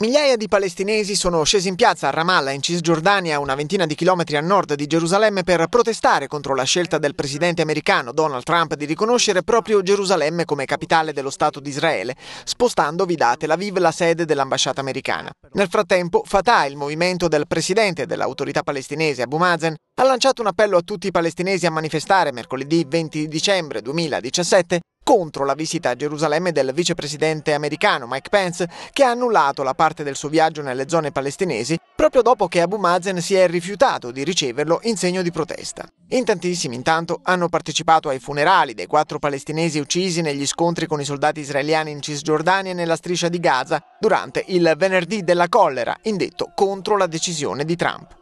Migliaia di palestinesi sono scesi in piazza a Ramallah, in Cisgiordania, una ventina di chilometri a nord di Gerusalemme, per protestare contro la scelta del presidente americano Donald Trump di riconoscere proprio Gerusalemme come capitale dello Stato di Israele, spostandovi da Tel Aviv la sede dell'ambasciata americana. Nel frattempo, Fatah, il movimento del presidente dell'autorità palestinese Abu Mazen, ha lanciato un appello a tutti i palestinesi a manifestare mercoledì 20 dicembre 2017 contro la visita a Gerusalemme del vicepresidente americano Mike Pence, che ha annullato la parte del suo viaggio nelle zone palestinesi proprio dopo che Abu Mazen si è rifiutato di riceverlo in segno di protesta. In tantissimi intanto hanno partecipato ai funerali dei quattro palestinesi uccisi negli scontri con i soldati israeliani in Cisgiordania e nella striscia di Gaza durante il venerdì della collera, indetto contro la decisione di Trump.